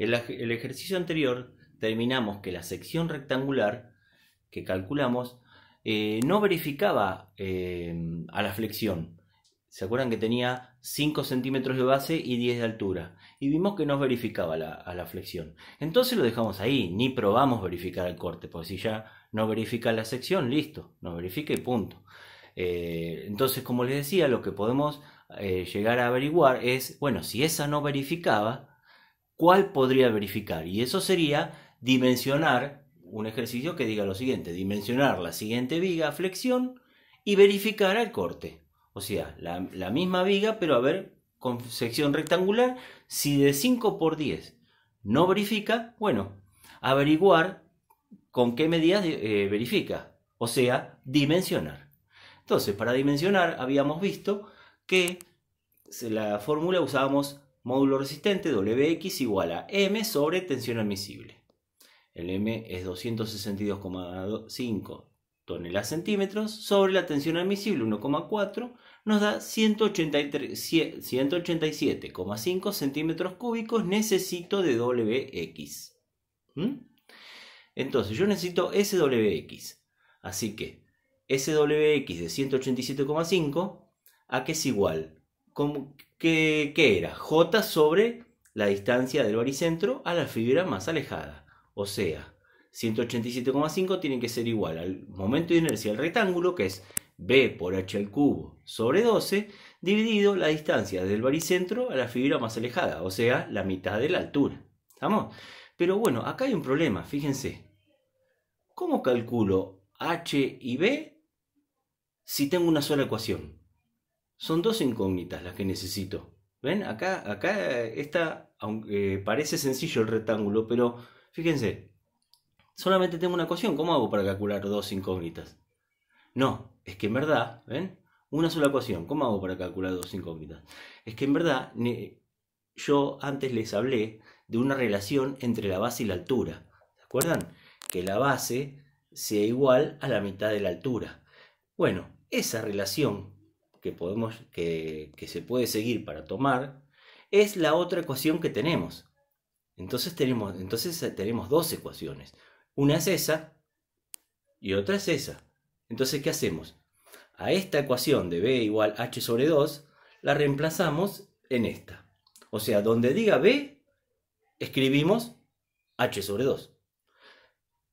El, el ejercicio anterior terminamos que la sección rectangular que calculamos eh, no verificaba eh, a la flexión. ¿Se acuerdan que tenía 5 centímetros de base y 10 de altura? Y vimos que no verificaba a la flexión. Entonces lo dejamos ahí, ni probamos verificar el corte, porque si ya no verifica la sección, listo, no verifica y punto. Eh, entonces, como les decía, lo que podemos llegar a averiguar es, bueno, si esa no verificaba, ¿cuál podría verificar? Y eso sería dimensionar un ejercicio que diga lo siguiente, dimensionar la siguiente viga, flexión, y verificar el corte. O sea, la, misma viga, pero a ver, con sección rectangular, si de 5 por 10 no verifica, bueno, averiguar con qué medidas eh, verifica, o sea, dimensionar. Entonces, para dimensionar habíamos visto que la fórmula usábamos Módulo resistente Wx igual a M sobre tensión admisible. El M es 262,5 toneladas centímetros sobre la tensión admisible 1,4 nos da 187,5 centímetros cúbicos necesito de Wx. ¿Mm? Entonces yo necesito SWX. Así que SWX de 187,5 a que es igual como, ¿qué, ¿qué era? J sobre la distancia del baricentro a la fibra más alejada. O sea, 187,5 tiene que ser igual al momento de inercia del rectángulo, que es b por h al cubo sobre 12, dividido la distancia del baricentro a la fibra más alejada, o sea, la mitad de la altura. ¿Estamos? Pero bueno, acá hay un problema, fíjense. ¿Cómo calculo h y b si tengo una sola ecuación? Son dos incógnitas las que necesito. ¿Ven? Acá, acá está, aunque eh, parece sencillo el rectángulo, pero fíjense, solamente tengo una ecuación. ¿Cómo hago para calcular dos incógnitas? No, es que en verdad, ¿ven? Una sola ecuación. ¿Cómo hago para calcular dos incógnitas? Es que en verdad yo antes les hablé de una relación entre la base y la altura. ¿Se acuerdan? Que la base sea igual a la mitad de la altura. Bueno, esa relación que, podemos, que, se puede seguir para tomar es la otra ecuación que tenemos. Entonces tenemos, entonces eh, tenemos dos ecuaciones. Una es esa y otra es esa. Entonces, ¿qué hacemos? A esta ecuación de b igual h sobre 2 la reemplazamos en esta. O sea, donde diga b, escribimos h sobre 2.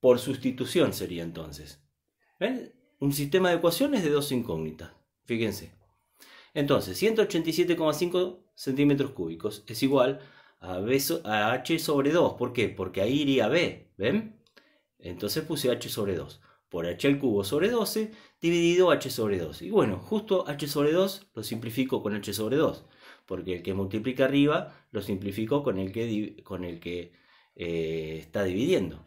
Por sustitución sería entonces. Un sistema de ecuaciones de dos incógnitas. Fíjense. Entonces, 187,5 centímetros cúbicos es igual a, H sobre 2. ¿Por qué? Porque ahí iría B, ¿ven? Entonces puse H sobre 2 por h al cubo sobre 12 dividido h sobre 2. Y bueno, justo h sobre 2 lo simplifico con h sobre 2, porque el que multiplica arriba lo simplifico con el que, con el que eh, está dividiendo.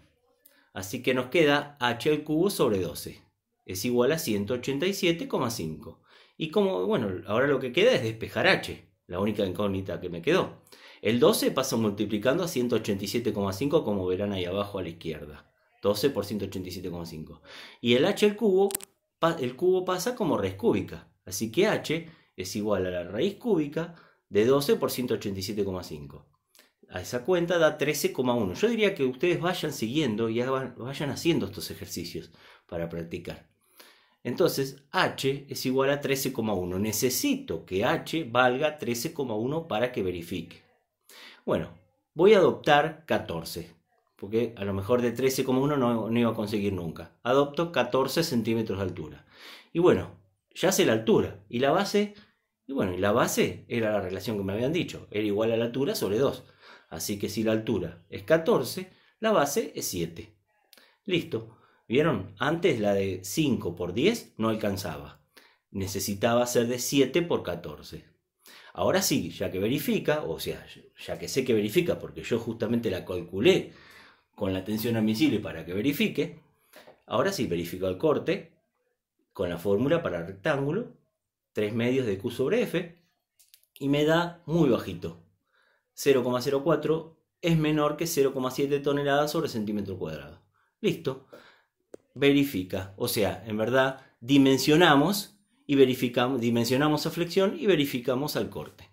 Así que nos queda h al cubo sobre 12, es igual a 187,5. Y como, bueno, ahora lo que queda es despejar H, la única incógnita que me quedó. El 12 pasa multiplicando a 187,5 como verán ahí abajo a la izquierda. 12 por 187,5. Y el H al cubo, el cubo pasa como raíz cúbica. Así que H es igual a la raíz cúbica de 12 por 187,5. A esa cuenta da 13,1. Yo diría que ustedes vayan siguiendo y vayan haciendo estos ejercicios para practicar. Entonces, h es igual a 13,1. Necesito que h valga 13,1 para que verifique. Bueno, voy a adoptar 14, porque a lo mejor de 13,1 no, no iba a conseguir nunca. Adopto 14 centímetros de altura. Y bueno, ya sé la altura. Y la base, y bueno, y la base era la relación que me habían dicho. Era igual a la altura sobre 2. Así que si la altura es 14, la base es 7. Listo. ¿Vieron? Antes la de 5 por 10 no alcanzaba. Necesitaba ser de 7 por 14. Ahora sí, ya que verifica, o sea, ya que sé que verifica, porque yo justamente la calculé con la tensión admisible para que verifique, ahora sí verifico el corte con la fórmula para rectángulo, 3 medios de Q sobre F, y me da muy bajito. 0,04 es menor que 0,7 toneladas sobre centímetro cuadrado. Listo verifica. O sea, en verdad, dimensionamos y verificamos, dimensionamos a flexión y verificamos al corte.